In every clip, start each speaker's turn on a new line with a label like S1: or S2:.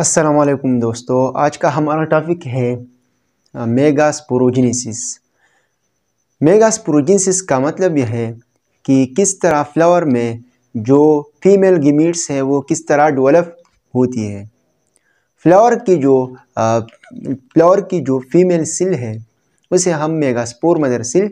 S1: असलकुम दोस्तों आज का हमारा टॉपिक है मेगा प्रोजेनेसिस मेगा प्रोजेनेसिस का मतलब यह है कि किस तरह फ्लावर में जो फीमेल गिमीट्स है वो किस तरह डेवलप होती है फ्लावर की जो फ्लावर की जो फीमेल सिल है उसे हम स्पोर मदर सिल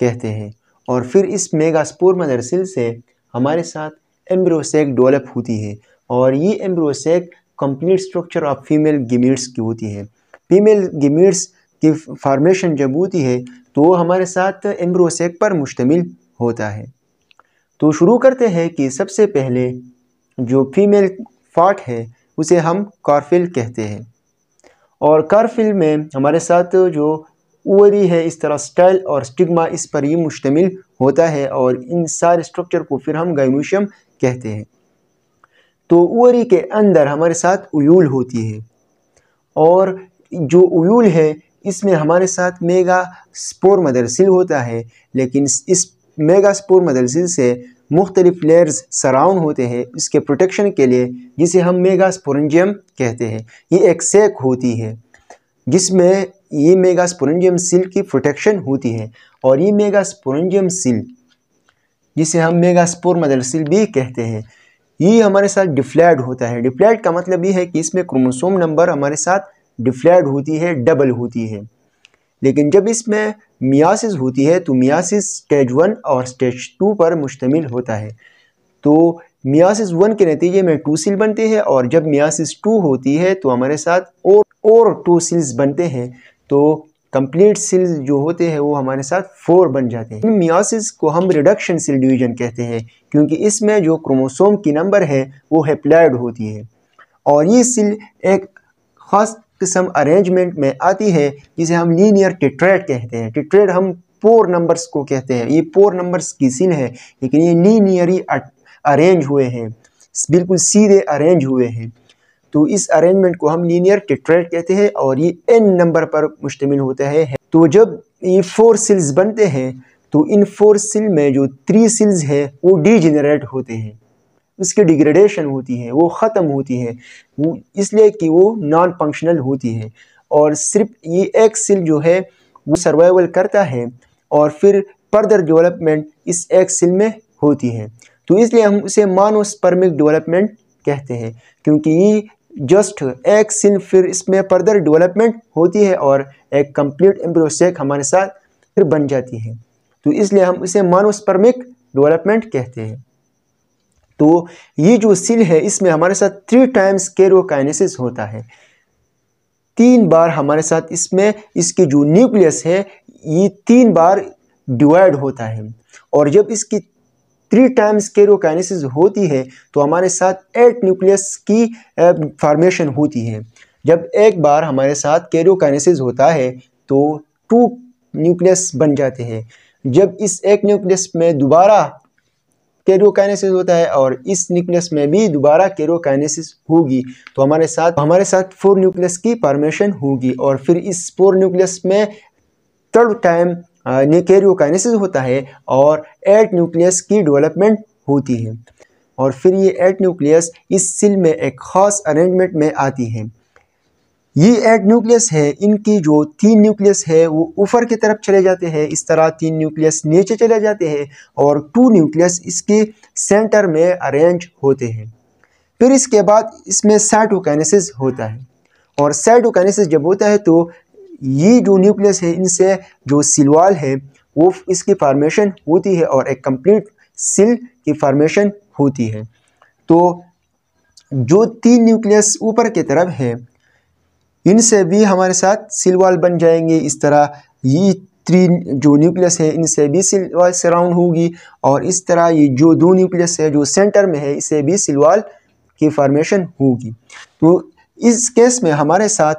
S1: कहते हैं और फिर इस स्पोर मदर सिल से हमारे साथ एम्ब्रोसेक डेवलप होती है और ये embryo sac complete structure of female gametes की होती है फीमेल गिमिट्स की फार्मेशन जब होती है तो वो हमारे साथ एम्ब्रोसेक पर मुश्तमिल होता है तो शुरू करते हैं कि सबसे पहले जो फीमेल फाट है उसे हम कारफिल कहते हैं और कारफिल में हमारे साथ जो ओवरी है इस तरह स्टाइल और स्टिग्मा इस पर ही मुश्तमिल होता है और इन सारे स्ट्रक्चर को फिर हम गाइमोशियम कहते हैं तो ओरी के अंदर हमारे साथ उयूल होती है और जो उयूल है इसमें हमारे साथ मेगा स्पोर मदरसिल होता है लेकिन इस मेगा स्पोर मदरसिल से मुख्तलिफ लेयर्स सराउंड होते हैं इसके प्रोटेक्शन के लिए जिसे हम मेगा स्पोरेंजियम कहते हैं ये एक सेक होती है जिसमें ये मेगा स्पोरेंजियम सिल की प्रोटेक्शन होती है और ये मेगा स्पोरेंजियम सिल जिसे हम मेगा स्पोर मदरसिल भी कहते हैं ये हमारे साथ डिफ्लैड होता है डिफ्लैड का मतलब ये है कि इसमें क्रोमोसोम नंबर हमारे साथ डिफ्लैड होती है डबल होती है लेकिन जब इसमें मियासिस होती है तो मियासिस स्टेज वन और स्टेज टू पर मुश्तमिल होता है तो मियासिस वन के नतीजे में टू सिल बनते हैं और जब मियासिस टू होती है तो हमारे साथ और और टू सिल्स बनते हैं तो कंप्लीट सेल्स जो होते हैं वो हमारे साथ फोर बन जाते हैं मियोसिस को हम रिडक्शन सेल डिवीजन कहते हैं क्योंकि इसमें जो क्रोमोसोम की नंबर है वो हेप्लाइड होती है और ये सेल एक ख़ास किस्म अरेंजमेंट में आती है जिसे हम लीनियर टेट्रेड कहते हैं टिट्रेड हम पोर नंबर्स को कहते हैं ये पोर नंबर्स की सिल है लेकिन ये लीनियरी अरेंज हुए हैं बिल्कुल सीधे अरेंज हुए हैं तो इस अरेंजमेंट को हम लीनियर टिट्रेट कहते हैं और ये एन नंबर पर मुश्तमिल होता है तो जब ये फोर सेल्स बनते हैं तो इन फोर सेल में जो थ्री सेल्स हैं वो डीजनरेट होते हैं उसकी डिग्रेडेशन होती है वो ख़त्म होती है वो इसलिए कि वो नॉन फंक्शनल होती है और सिर्फ ये एक सेल जो है वो सर्वाइवल करता है और फिर फर्दर डेवलपमेंट इस एक सेल में होती है तो इसलिए हम उसे मानोस्पर्मिक डेवलपमेंट कहते हैं क्योंकि ये जस्ट एक सिन फिर इसमें फर्दर डेवलपमेंट होती है और एक कंप्लीट एम्ब्रियो सेक हमारे साथ फिर बन जाती है तो इसलिए हम इसे मानोस्पर्मिक डेवलपमेंट कहते हैं तो ये जो सिल है इसमें हमारे साथ थ्री टाइम्स केरोकाइनेसिस होता है तीन बार हमारे साथ इसमें इसकी जो न्यूक्लियस है ये तीन बार डिवाइड होता है और जब इसकी थ्री टाइम्स कैरोकाइनेसिस होती है तो हमारे साथ एट न्यूक्लियस की फॉर्मेशन होती है जब एक बार हमारे साथ कैरोकाइनेसिस होता है तो टू न्यूक्लियस बन जाते हैं जब इस एक न्यूक्लियस में दोबारा कैरोकाइनेसिस होता है और इस न्यूक्लियस में भी दोबारा कैरोकाइनेसिस होगी तो हमारे साथ हमारे साथ फोर न्यूक्लियस की फॉर्मेशन होगी और फिर इस फोर न्यूक्लियस में थर्ड टाइम न्यूकेरियोकाइनेसिस होता है और एट न्यूक्लियस की डेवलपमेंट होती है और फिर ये एट न्यूक्लियस इस सिल में एक ख़ास अरेंजमेंट में आती है ये एट न्यूक्लियस है इनकी जो तीन न्यूक्लियस है वो ऊपर की तरफ चले जाते हैं इस तरह तीन न्यूक्लियस नीचे चले जाते हैं और टू न्यूक्लियस इसके सेंटर में अरेंज होते हैं फिर इसके बाद इसमें साइटोकाइनेसिस होता है और साइटोकाइनेसिस जब होता है तो ये जो न्यूक्लियस है इनसे जो सिलवाल है वो इसकी फार्मेशन होती है और एक कंप्लीट सिल की फार्मेशन होती है तो जो तीन न्यूक्लियस ऊपर की तरफ है इनसे भी हमारे साथ सिलवाल बन जाएंगे इस तरह ये थ्री जो न्यूक्लियस है इनसे भी सिलवाल सराउंड होगी और इस तरह ये जो दो न्यूक्लियस है जो सेंटर में है इसे भी सिलवाल की फार्मेशन होगी तो इस केस में हमारे साथ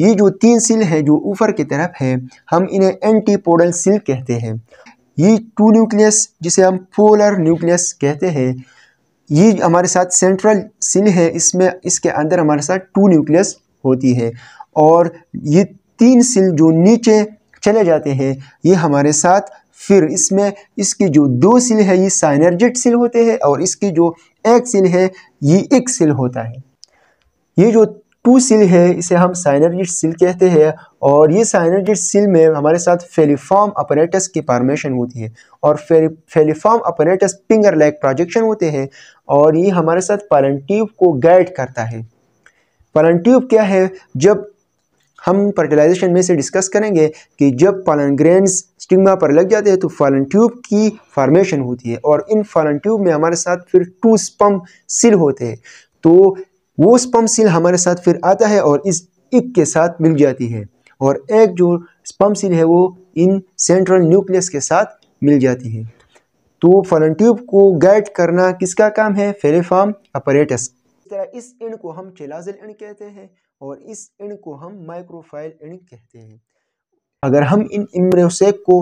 S1: ये जो तीन सिल हैं जो ऊपर की तरफ है हम इन्हें एंटीपोडल सिल कहते हैं ये टू न्यूक्लियस जिसे हम पोलर न्यूक्लियस कहते हैं ये हमारे साथ सेंट्रल सिल है इसमें इसके अंदर हमारे साथ टू न्यूक्लियस होती है और ये तीन सिल जो नीचे चले जाते हैं ये हमारे साथ फिर इसमें इसकी जो दो सिल है ये साइनर्जेट सिल होते हैं और इसकी जो एक सिल है ये एक सिल होता है ये जो टू सिल है इसे हम साइनरजिट सिल कहते हैं और ये साइनरजिट सिल में हमारे साथ फेलीफॉर्म अपरेटस की फार्मेशन होती है और filiform apparatus finger like projection होते हैं और ये हमारे साथ पलनट्यूब को गाइड करता है पलनट्यूब क्या है जब हम फर्टिलाइजेशन में से डिस्कस करेंगे कि जब फलन ग्रेन स्टिग्मा पर लग जाते हैं तो फॉलन ट्यूब की फॉर्मेशन होती है और इन फॉलन ट्यूब में हमारे साथ फिर टू स्पम सिल होते हैं तो वो सील हमारे साथ फिर आता है और इस इक के साथ मिल जाती है और एक जो सील है वो इन सेंट्रल न्यूक्लियस के साथ मिल जाती है तो फलन ट्यूब को गाइड करना किसका काम है फेरेफाम अपरेटस इस तरह इस इंड को हम चेलाजल इण कहते हैं और इस इंड को हम माइक्रोफाइल इण कहते हैं अगर हम इन एम्ब्रोसेक को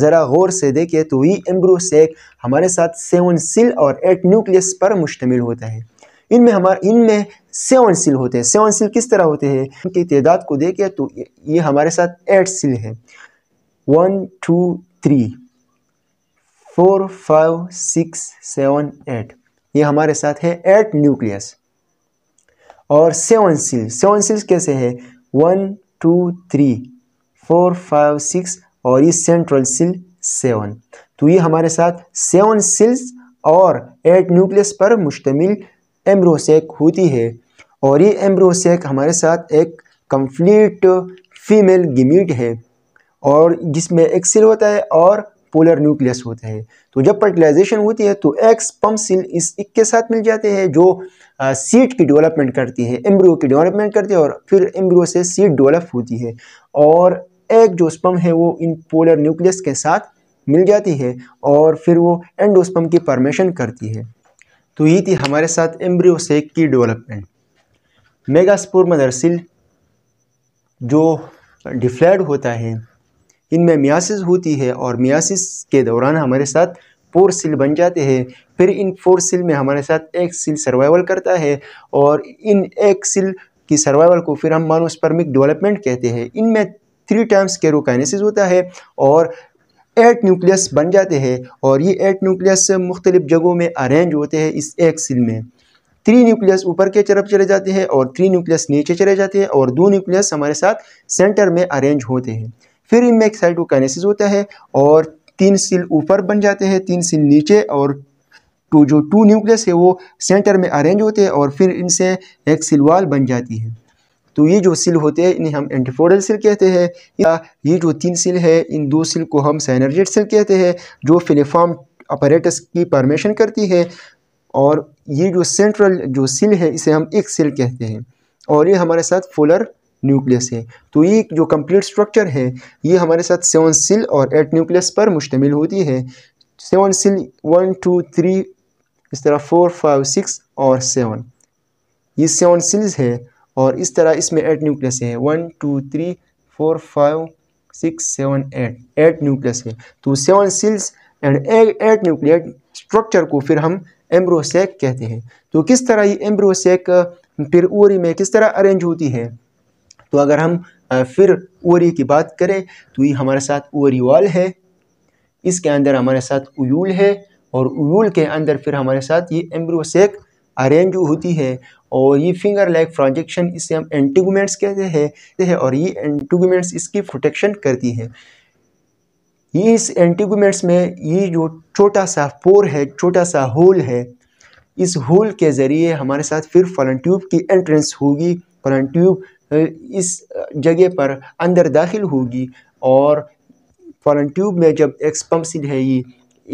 S1: ज़रा गौर से देखें तो ये एम्ब्रोसेक हमारे साथ सेवन सिल और एट न्यूक्लियस पर मुश्तमिल होता है इनमें हमारे इनमें सेवन सिल होते हैं सेवन सिल किस तरह होते हैं इनकी तदाद को देखे तो ये हमारे साथ एट सिल है one two three four five six seven eight ये हमारे साथ है एट न्यूक्लियस और सेवन सिल सेवन सिल्स कैसे है one two three four five six और ये सेंट्रल सिल सेवन तो ये हमारे साथ सेवन सिल्स और एट न्यूक्लियस पर मुश्तमिल एम्ब्रोसेक होती है और ये एम्ब्रोसेक हमारे साथ एक कंप्लीट फीमेल गिमीट है और जिसमें एक सिल होता है और पोलर न्यूक्लियस होता है तो जब फर्टिलाइजेशन होती है तो एक्स पम्प सिल इस एक के साथ मिल जाते हैं जो सीड सीट की डेवलपमेंट करती है एम्ब्रो की डेवलपमेंट करती है और फिर एम्ब्रो से सीट डेवलप होती है और एक जो स्पम है वो इन पोलर न्यूक्लियस के साथ मिल जाती है और फिर वो एंडोस्पम की परमेशन करती है तो ये थी हमारे साथ एम्ब्रियो सेक की डेवलपमेंट मेगास्पोर मदरसिल जो डिफ्लैड होता है इनमें मियासिस होती है और मियासिस के दौरान हमारे साथ फोर सिल बन जाते हैं फिर इन फोर सिल में हमारे साथ एक सिल सर्वाइवल करता है और इन एक सिल की सर्वाइवल को फिर हम मानोस्पर्मिक डेवलपमेंट कहते हैं इनमें थ्री टाइम्स केरोकाइनेसिस होता है और एट न्यूक्लियस बन जाते हैं और ये एट न्यूक्लियस मुख्तलिफ़ जगहों में अरेंज होते हैं इस एक सिल में थ्री न्यूक्लियस ऊपर के तरफ चले जाते हैं और थ्री न्यूक्लियस नीचे चले जाते हैं और दो न्यूक्लियस हमारे साथ सेंटर में अरेंज होते हैं फिर इनमें एक साइटोकाइनेसिस होता है और तीन सिल ऊपर बन जाते हैं तीन सिल नीचे और टू तो जो टू न्यूक्लियस है वो सेंटर में अरेंज होते हैं और फिर इनसे एक सिलवाल बन जाती है तो ये जो सिल होते हैं इन्हें हम एंटीफोडल सिल कहते हैं या ये जो तीन सिल है इन दो सिल को हम सैनर्जेट सिल कहते हैं जो फिलिफॉर्म अपरेटस की परमेशन करती है और ये जो सेंट्रल जो सिल है इसे हम एक सिल कहते हैं और ये हमारे साथ फोलर न्यूक्लियस है तो ये जो कंप्लीट स्ट्रक्चर है ये हमारे साथ सेवन सिल और एट न्यूक्लियस पर मुश्तमिल होती है सेवन सिल वन टू थ्री इस तरह फोर फाइव सिक्स और सेवन ये सेवन सिल्स है और इस तरह इसमें एट न्यूक्लियस है one two three four five six seven eight eight nucleus है तो seven cells and eight nucleate structure को फिर हम एम्ब्रोसेक कहते हैं तो किस तरह ये एम्ब्रोसेक फिर ओरी में किस तरह अरेंज होती है तो अगर हम फिर ओरी की बात करें तो ये हमारे साथ ओरी वॉल है इसके अंदर हमारे साथ उयूल है और उयूल के अंदर फिर हमारे साथ ये एम्ब्रोसेक अरेंज होती है और ये फिंगर लाइक प्रोजेक्शन इसे हम एंटीगूमेंट्स कहते हैं और ये एंटीगूमेंट्स इसकी प्रोटेक्शन करती है ये इस एंटीगूमेंट्स में ये जो छोटा सा पोर है छोटा सा होल है इस होल के ज़रिए हमारे साथ फिर फलन ट्यूब की एंट्रेंस होगी फलन ट्यूब इस जगह पर अंदर दाखिल होगी और फलन ट्यूब में जब एक्सपम्सिल है ये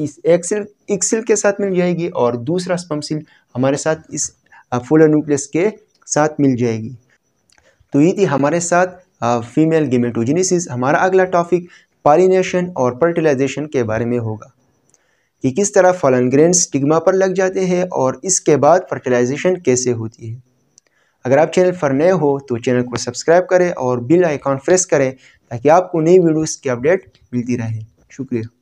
S1: इस एक्सिल एक्सिल के साथ मिल जाएगी और दूसरा स्पम्पसिल हमारे साथ इस फुलर न्यूक्लियस के साथ मिल जाएगी तो ये थी हमारे साथ फीमेल गेमेटोजिनिसिस हमारा अगला टॉपिक पॉलिनेशन और फर्टिलाइजेशन के बारे में होगा कि किस तरह फलन ग्रेन स्टिग्मा पर लग जाते हैं और इसके बाद फर्टिलाइजेशन कैसे होती है अगर आप चैनल पर नए हो तो चैनल को सब्सक्राइब करें और बिल आइकॉन प्रेस करें ताकि आपको नई वीडियोस की अपडेट मिलती रहे शुक्रिया